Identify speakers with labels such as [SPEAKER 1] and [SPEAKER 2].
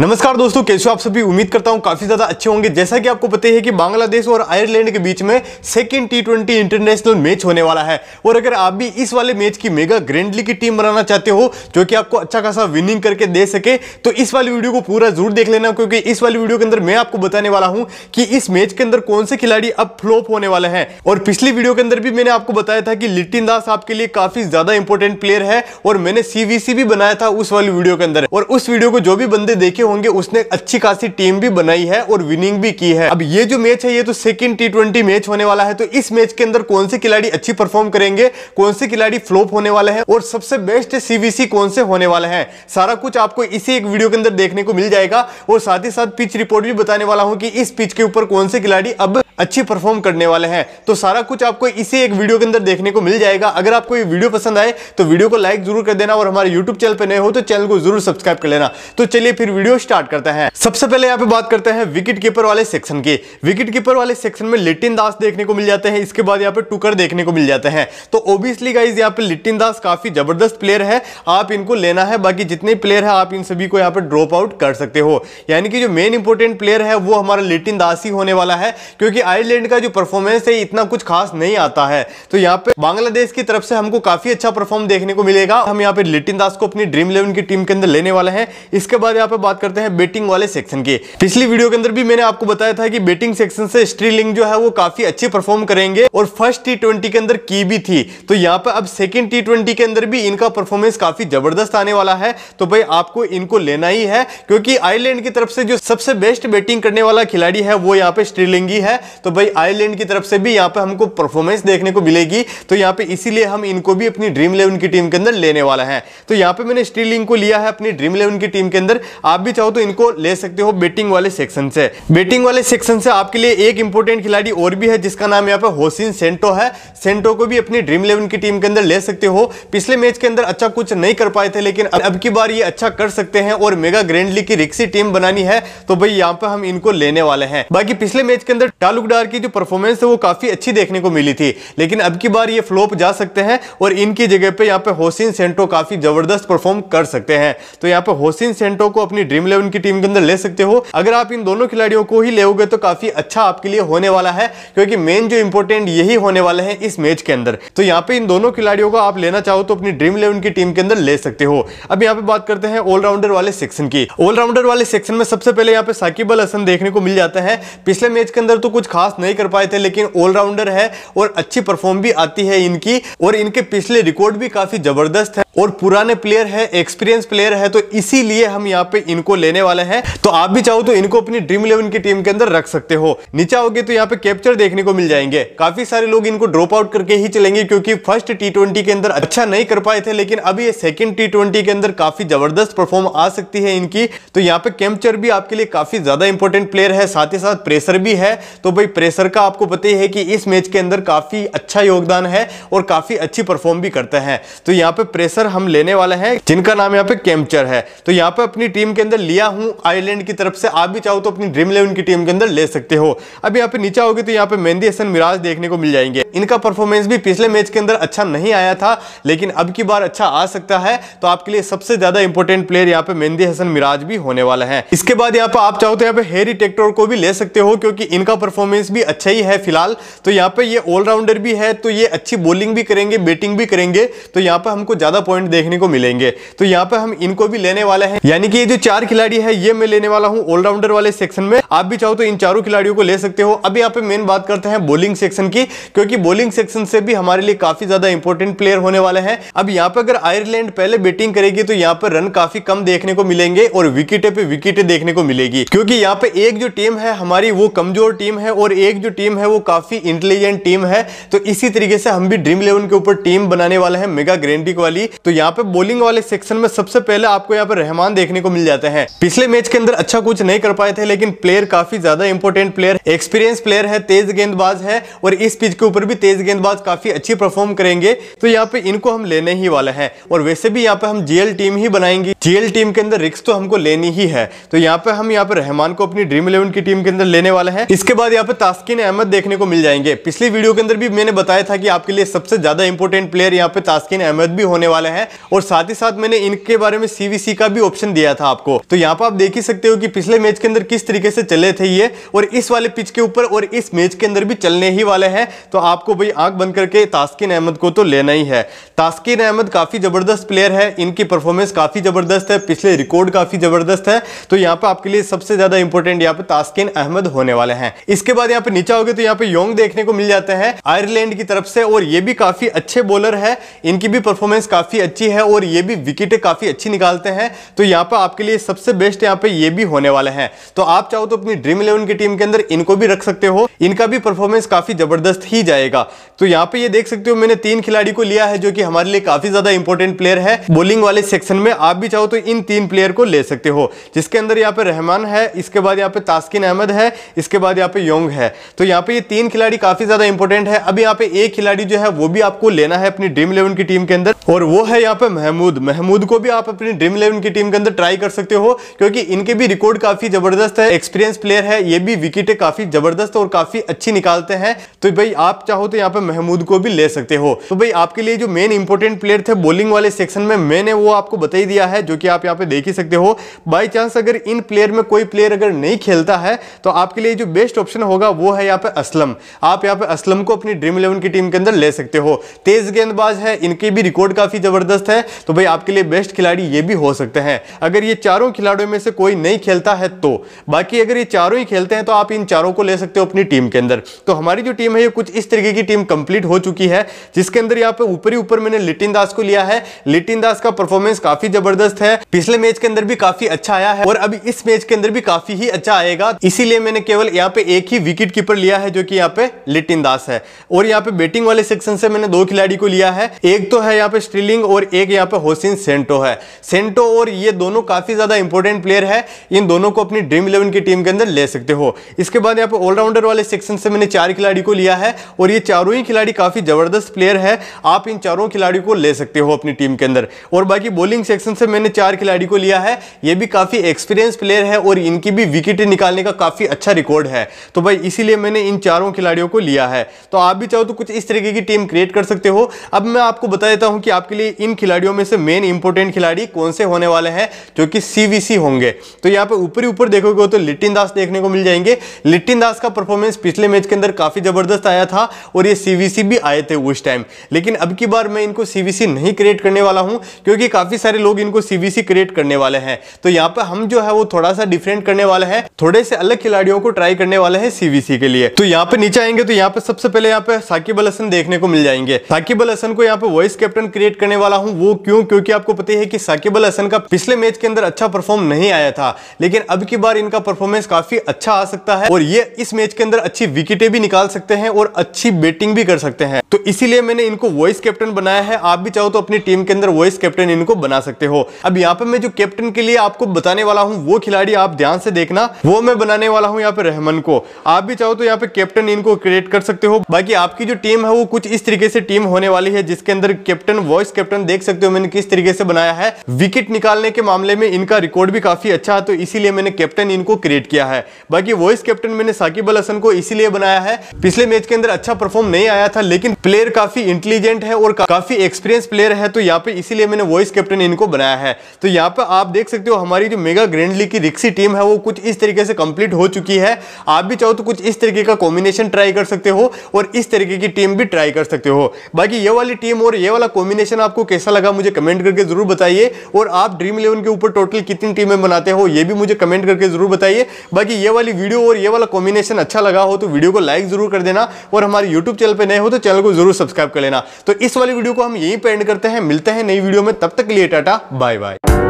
[SPEAKER 1] नमस्कार दोस्तों कैसे हो आप सभी उम्मीद करता हूँ काफी ज्यादा अच्छे होंगे जैसा कि आपको पता है कि बांग्लादेश और आयरलैंड के बीच में second T twenty international match होने वाला है और अगर आप भी इस वाले मैच की मेगा ग्रैंडली की टीम बनाना चाहते हो जो कि आपको अच्छा खासा विनिंग करके दे सके तो इस वाली वीडियो को पूरा जरूर देख लेना क्योंकि इस वाली वीडियो के अंदर मैं आपको बताने वाला हूँ कि इस मैच के अंदर कौन से खिलाड़ी अब फ्लोप होने वाले हैं और पिछली वीडियो के अंदर भी मैंने आपको बताया था कि लिटिन दास आपके लिए काफी ज्यादा इंपॉर्टेंट प्लेयर है और मैंने सीवीसी भी बनाया था उस वाली वीडियो के अंदर और उस वीडियो को जो भी बंदे देखे होंगे उसने अच्छी खासी टीम भी बनाई है और विनिंग भी की है अब ये जो मैच है ये तो सेकंड टी मैच होने वाला है तो इस मैच के अंदर कौन से खिलाड़ी अच्छी परफॉर्म करेंगे कौन से खिलाड़ी फ्लोप होने वाले हैं और सबसे बेस्ट सीवीसी कौन से होने वाले हैं सारा कुछ आपको इसी एक वीडियो के अंदर देखने को मिल जाएगा और साथ ही साथ पिच रिपोर्ट भी बताने वाला हूँ कि इस पिच के ऊपर कौन से खिलाड़ी अब अच्छी परफॉर्म करने वाले हैं तो सारा कुछ आपको इसी एक वीडियो के अंदर देखने को मिल जाएगा अगर आपको ये वीडियो पसंद आए तो वीडियो को लाइक जरूर कर देना और हमारे यूट्यूब चैनल पर नए हो तो चैनल को जरूर सब्सक्राइब कर लेना तो चलिए फिर वीडियो स्टार्ट करते हैं सबसे पहले यहाँ पे बात करते हैं विकेट कीपर वाले सेक्शन की विकेट कीपर वाले सेक्शन में लिटिन दास देखने को मिल जाते हैं इसके बाद यहाँ पे टुकर देखने को मिल जाते हैं तो ओब्वियसली गाइज यहाँ पे लिटिन दास काफी जबरदस्त प्लेयर है आप इनको लेना है बाकी जितने प्लेयर है आप इन सभी को यहाँ पे ड्रॉप आउट कर सकते हो यानी कि जो मेन इंपॉर्टेंट प्लेयर है वो हमारा लिटिन दास ही होने वाला है क्योंकि आयरलैंड का जो परफॉर्मेंस है इतना कुछ खास नहीं आता है तो यहाँ पे बांग्लादेश की तरफ से हमको काफी अच्छा परफॉर्म देखने को मिलेगा हम यहाँ पे लिटिन दास को अपनी ड्रीम इलेवन की टीम के अंदर लेने वाले हैं इसके बाद यहाँ पे बात करते हैं बेटिंग वाले सेक्शन की पिछली वीडियो के अंदर भी मैंने आपको बताया था कि बेटिंग सेक्शन से स्ट्रीलिंग जो है वो काफी अच्छे परफॉर्म करेंगे और फर्स्ट टी के अंदर की भी थी तो यहाँ पे अब सेकेंड टी के अंदर भी इनका परफॉर्मेंस काफी जबरदस्त आने वाला है तो भाई आपको इनको लेना ही है क्योंकि आयरलैंड की तरफ से जो सबसे बेस्ट बैटिंग करने वाला खिलाड़ी है वो यहाँ पे स्ट्रीलिंग ही है तो भाई आयरलैंड की तरफ से भी यहाँ पे हमको परफॉर्मेंस देखने को मिलेगी तो यहाँ पे इसीलिए हम इनको भी अपनी ड्रीम इलेवन की टीम के अंदर लेने वाला है तो यहाँ पे मैंने स्टीलिंग को लिया है अपनी ड्रीम इलेवन की टीम के अंदर आप भी चाहो तो इनको ले सकते हो बेटिंग वाले सेक्शन से बेटिंग वाले सेक्शन से आपके लिए एक इंपॉर्टेंट खिलाड़ी और भी है जिसका नाम यहाँ पे होसिन सेंटो है सेंटो को भी अपनी ड्रीम इलेवन की टीम के अंदर ले सकते हो पिछले मैच के अंदर अच्छा कुछ नहीं कर पाए थे लेकिन अब की बार ये अच्छा कर सकते हैं और मेगा ग्रैंडली की रिक्सी टीम बनानी है तो भाई यहाँ पे हम इनको लेने वाले हैं बाकी पिछले मैच के अंदर टालू शाहरुख डार की जो परफॉर्मेंस है वो काफ़ी अच्छी देखने को मिली थी लेकिन अब की बार ये फ्लोप जा सकते हैं और इनकी जगह पे यहाँ पे होसिन सेंटो काफ़ी ज़बरदस्त परफॉर्म कर सकते हैं तो यहाँ पे होसिन सेंटो को अपनी ड्रीम इलेवन की टीम के अंदर ले सकते हो अगर आप इन दोनों खिलाड़ियों को ही लेगे तो काफ़ी अच्छा आपके लिए होने वाला है क्योंकि मेन जो इंपॉर्टेंट यही होने वाला है इस मैच के अंदर तो यहाँ पे इन दोनों खिलाड़ियों को आप लेना चाहो तो अपनी ड्रीम इलेवन की टीम के अंदर ले सकते हो अब यहाँ पे बात करते हैं ऑलराउंडर वाले सेक्शन की ऑलराउंडर वाले सेक्शन में सबसे पहले यहाँ पे साकिब अल हसन देखने को मिल जाता है पिछले मैच के अंदर तो कुछ खास नहीं कर पाए थे लेकिन ऑलराउंडर है और अच्छी परफॉर्म भी आती है इनकी और इनके पिछले रिकॉर्ड भी काफ़ी ज़बरदस्त है और पुराने प्लेयर है एक्सपीरियंस प्लेयर है तो इसीलिए हम यहाँ पे इनको लेने वाले हैं तो आप भी चाहो तो इनको अपनी ड्रीम इलेवन की टीम के अंदर रख सकते हो नीचे आओगे तो यहाँ पे कैप्चर देखने को मिल जाएंगे काफी सारे लोग इनको ड्रॉप आउट करके ही चलेंगे क्योंकि फर्स्ट टी के अंदर अच्छा नहीं कर पाए थे लेकिन अभी ये सेकंड टी के अंदर काफी जबरदस्त परफॉर्म आ सकती है इनकी तो यहाँ पे कैप्चर भी आपके लिए काफी ज्यादा इंपॉर्टेंट प्लेयर है साथ ही साथ प्रेशर भी है तो भाई प्रेशर का आपको पता ही है कि इस मैच के अंदर काफी अच्छा योगदान है और काफी अच्छी परफॉर्म भी करते हैं तो यहाँ पे प्रेशर ऑफिसर हम लेने वाले हैं जिनका नाम यहाँ पे कैम्पचर है तो यहाँ पे अपनी टीम के अंदर लिया हूँ आयरलैंड की तरफ से आप भी चाहो तो अपनी ड्रीम इलेवन की टीम के अंदर ले सकते हो अब यहाँ पे नीचा होगी तो यहाँ पे मेहंदी हसन मिराज देखने को मिल जाएंगे इनका परफॉर्मेंस भी पिछले मैच के अंदर अच्छा नहीं आया था लेकिन अब की बार अच्छा आ सकता है तो आपके लिए सबसे ज्यादा इंपॉर्टेंट प्लेयर यहाँ पे मेहंदी हसन मिराज भी होने वाला है इसके बाद यहाँ पे आप चाहो तो यहाँ पे हेरी टेक्टोर को भी ले सकते हो क्योंकि इनका परफॉर्मेंस भी अच्छा ही है फिलहाल तो यहाँ पे ये ऑलराउंडर भी है तो ये अच्छी बॉलिंग भी करेंगे बैटिंग भी करेंगे तो यहाँ पे हमको ज्यादा पॉइंट देखने को मिलेंगे तो यहाँ पे हम इनको भी लेने वाले हैं यानी कि ये जो चार खिलाड़ी है ये मैं लेने वाला हूँ ऑलराउंडर वाले सेक्शन में आप भी चाहो तो इन चारों खिलाड़ियों को ले सकते हो अब यहाँ पे मेन बात करते हैं बोलिंग सेक्शन की क्योंकि बोलिंग सेक्शन से भी हमारे लिए काफी ज्यादा इंपोर्टेंट प्लेयर होने वाले हैं अब यहाँ पे अगर आयरलैंड पहले बैटिंग करेगी तो यहाँ पे रन काफी कम देखने को मिलेंगे और विकेटे पे विकेटे देखने को मिलेगी क्योंकि यहाँ पे एक जो टीम है हमारी वो कमजोर टीम है और एक जो टीम है वो काफी इंटेलिजेंट टीम है तो इसी तरीके से हम भी ड्रीम इलेवन के ऊपर टीम बनाने वाले हैं मेगा ग्रेंडिक वाली तो यहाँ पे बॉलिंग वाले सेक्शन में सबसे पहले आपको यहाँ पे रहमान देखने को मिल जाते हैं पिछले मैच के अंदर अच्छा कुछ नहीं कर पाए थे लेकिन प्लेयर काफी ज्यादा इंपोर्टेंट प्लेयर एक्सपीरियंस प्लेयर है तेज गेंदबाज है और इस पिच के ऊपर भी तेज गेंदबाज काफी अच्छी परफॉर्म करेंगे तो यहाँ पे इनको हम लेने ही वाले हैं और वैसे भी यहाँ पे हम जीएल टीम ही बनाएंगे जीएल टीम के अंदर रिक्स तो हमको लेनी ही है तो यहाँ पे हम यहाँ पे रहमान को अपनी ड्रीम इलेवन की टीम के अंदर लेने वाले हैं इसके बाद यहाँ पे तास्किन अहमद देखने को मिल जाएंगे पिछली वीडियो के अंदर भी मैंने बताया था कि आपके लिए सबसे ज्यादा इंपोर्टेंट प्लेयर यहाँ पे तास्किन अहमद भी होने वाले वाला है और साथ ही साथ मैंने इनके बारे में सीवीसी का भी ऑप्शन दिया था आपको तो यहाँ पर आप देख ही सकते हो कि पिछले मैच के अंदर किस तरीके से चले थे ये और इस वाले पिच के ऊपर और इस मैच के अंदर भी चलने ही वाले हैं तो आपको भाई आंख बंद करके तास्किन अहमद को तो लेना ही है तास्किन अहमद काफी जबरदस्त प्लेयर है इनकी परफॉर्मेंस काफी जबरदस्त है पिछले रिकॉर्ड काफी जबरदस्त है तो यहाँ पर आपके लिए सबसे ज्यादा इंपॉर्टेंट यहाँ पे तास्किन अहमद होने वाले हैं इसके बाद यहाँ पे नीचा हो तो यहाँ पे योंग देखने को मिल जाते हैं आयरलैंड की तरफ से और ये भी काफी अच्छे बॉलर है इनकी भी परफॉर्मेंस काफी काफ़ी अच्छी है और ये भी विकेटें काफ़ी अच्छी निकालते हैं तो यहाँ पर आपके लिए सबसे बेस्ट यहाँ पे ये भी होने वाले हैं तो आप चाहो तो अपनी ड्रीम इलेवन की टीम के अंदर इनको भी रख सकते हो इनका भी परफॉर्मेंस काफ़ी ज़बरदस्त ही जाएगा तो यहाँ पे ये देख सकते हो मैंने तीन खिलाड़ी को लिया है जो कि हमारे लिए काफ़ी ज़्यादा इंपॉर्टेंट प्लेयर है बोलिंग वाले सेक्शन में आप भी चाहो तो इन तीन प्लेयर को ले सकते हो जिसके अंदर यहाँ पे रहमान है इसके बाद यहाँ पे तास्किन अहमद है इसके बाद यहाँ पे योंग है तो यहाँ पे ये तीन खिलाड़ी काफ़ी ज़्यादा इंपॉर्टेंट है अब यहाँ पे एक खिलाड़ी जो है वो भी आपको लेना है अपनी ड्रीम इलेवन की टीम के अंदर और वो है यहाँ पे महमूद महमूद को भी आप अपनी ड्रीम इलेवन की टीम के अंदर ट्राई कर सकते हो क्योंकि इनके भी रिकॉर्ड काफी जबरदस्त है एक्सपीरियंस प्लेयर है ये भी विकेटें काफी जबरदस्त और काफी अच्छी निकालते हैं तो भाई आप चाहो तो यहाँ पे महमूद को भी ले सकते हो तो भाई आपके लिए जो मेन इंपॉर्टेंट प्लेयर थे बॉलिंग वाले सेक्शन में मैंने वो आपको बताई दिया है जो कि आप यहाँ पे देख ही सकते हो बाई चांस अगर इन प्लेयर में कोई प्लेयर अगर नहीं खेलता है तो आपके लिए जो बेस्ट ऑप्शन होगा वो है यहाँ पे असलम आप यहाँ पे असलम को अपनी ड्रीम इलेवन की टीम के अंदर ले सकते हो तेज गेंदबाज है इनके भी रिकॉर्ड काफी जबरदस्त ज़बरदस्त है तो भाई आपके लिए बेस्ट खिलाड़ी ये भी हो सकते हैं अगर ये चारों खिलाड़ियों में से कोई नहीं खेलता है तो बाकी अगर ये चारों ही खेलते हैं तो आप इन चारों को ले सकते हो अपनी टीम के अंदर तो हमारी जो टीम है ये कुछ इस तरीके की टीम कंप्लीट हो चुकी है जिसके अंदर यहाँ पे ऊपर ही ऊपर मैंने लिटिन दास को लिया है लिटिन दास का परफॉर्मेंस काफी जबरदस्त है पिछले मैच के अंदर भी काफी अच्छा आया है और अभी इस मैच के अंदर भी काफी ही अच्छा आएगा इसीलिए मैंने केवल यहाँ पे एक ही विकेट कीपर लिया है जो कि यहाँ पे लिटिन दास है और यहाँ पे बैटिंग वाले सेक्शन से मैंने दो खिलाड़ी को लिया है एक तो है यहाँ पे स्ट्रीलिंग और एक यहाँ पे होसिन सेंटो है सेंटो और ये दोनों काफ़ी ज़्यादा इंपॉर्टेंट प्लेयर है इन दोनों को अपनी ड्रीम इलेवन की टीम के अंदर ले सकते हो इसके बाद यहाँ पे ऑलराउंडर वाले सेक्शन से मैंने चार खिलाड़ी को लिया है और ये चारों ही खिलाड़ी काफ़ी ज़बरदस्त प्लेयर है आप इन चारों खिलाड़ियों को ले सकते हो अपनी टीम के अंदर और बाकी बॉलिंग सेक्शन से मैंने चार खिलाड़ी को लिया है ये भी काफ़ी एक्सपीरियंस प्लेयर है और इनकी भी विकेट निकालने का काफ़ी अच्छा रिकॉर्ड है तो भाई इसीलिए मैंने इन चारों खिलाड़ियों को लिया है तो आप भी चाहो तो कुछ इस तरीके की टीम क्रिएट कर सकते हो अब मैं आपको बता देता हूं कि आपके लिए इन खिलाड़ियों में से मेन इंपोर्टेंट खिलाड़ी कौन से होने वाले हैं जो कि सीवीसी होंगे तो यहाँ पे ऊपरी ऊपर देखोगे तो लिटिन दास देखने को मिल जाएंगे लिटिन दास का परफॉर्मेंस पिछले मैच के अंदर काफी जबरदस्त आया था और ये सीवीसी भी आए थे उस टाइम लेकिन अब की बार मैं इनको सीवीसी नहीं क्रिएट करने वाला हूँ क्योंकि काफी सारे लोग इनको सीवीसी क्रिएट करने वाले हैं तो यहाँ पे हम जो है वो थोड़ा सा डिफरेंट करने वाले हैं थोड़े से अलग खिलाड़ियों को ट्राई करने वाले हैं सीवीसी के लिए तो यहाँ पे नीचे आएंगे तो यहाँ पे सबसे पहले यहाँ पे साकिब अल हसन देखने को मिल जाएंगे साकिब अल हसन को यहाँ पे वॉइस कैप्टन क्रिएट करने वाला हूं वो क्यों क्योंकि आपको पता है कि साकिब अल हसन का पिछले मैच के अंदर अच्छा परफॉर्म नहीं आया था लेकिन अब की बार इनका परफॉर्मेंस काफी अच्छा आ सकता है और ये इस मैच के अंदर अच्छी विकेटे भी निकाल सकते हैं और अच्छी बैटिंग भी कर सकते हैं तो इसीलिए मैंने इनको वॉइस कैप्टन बनाया है आप भी चाहो तो अपनी टीम के अंदर वॉइस कैप्टन इनको बना सकते हो अब यहाँ पे मैं जो कैप्टन के लिए आपको बताने वाला हूँ वो खिलाड़ी आप ध्यान से देखना वो मैं बनाने वाला हूँ यहाँ पे रहमन को आप भी चाहो तो यहाँ पे कैप्टन इनको क्रिएट कर सकते हो बाकी आपकी जो टीम है वो कुछ इस तरीके से टीम होने वाली है जिसके अंदर कैप्टन वॉइस कैप्टन कैप्टन देख सकते हो मैंने किस तरीके से बनाया है विकेट निकालने के मामले में इनका रिकॉर्ड भी काफी अच्छा है तो इसीलिए मैंने कैप्टन इनको क्रिएट किया है बाकी वॉइस कैप्टन मैंने साकिब अल हसन को इसीलिए बनाया है पिछले मैच के अंदर अच्छा परफॉर्म नहीं आया था लेकिन प्लेयर काफी इंटेलिजेंट है और काफी एक्सपीरियंस प्लेयर है तो यहाँ पे इसीलिए मैंने वॉइस कैप्टन इनको बनाया है तो यहाँ पे आप देख सकते हो हमारी जो मेगा ग्रैंड लीग की रिक्सी टीम है वो कुछ इस तरीके से कंप्लीट हो चुकी है आप भी चाहो तो कुछ इस तरीके का कॉम्बिनेशन ट्राई कर सकते हो और इस तरीके की टीम भी ट्राई कर सकते हो बाकी ये वाली टीम और ये वाला कॉम्बिनेशन आपको आपको कैसा लगा मुझे कमेंट करके ज़रूर बताइए और आप ड्रीम इलेवन के ऊपर टोटल कितनी टीमें बनाते हो ये भी मुझे कमेंट करके ज़रूर बताइए बाकी ये वाली वीडियो और ये वाला कॉम्बिनेशन अच्छा लगा हो तो वीडियो को लाइक ज़रूर कर देना और हमारे यूट्यूब चैनल पर नए हो तो चैनल को ज़रूर सब्सक्राइब कर लेना तो इस वाली वीडियो को हम यहीं पर एंड करते हैं मिलते हैं नई वीडियो में तब तक लिए टाटा बाय बाय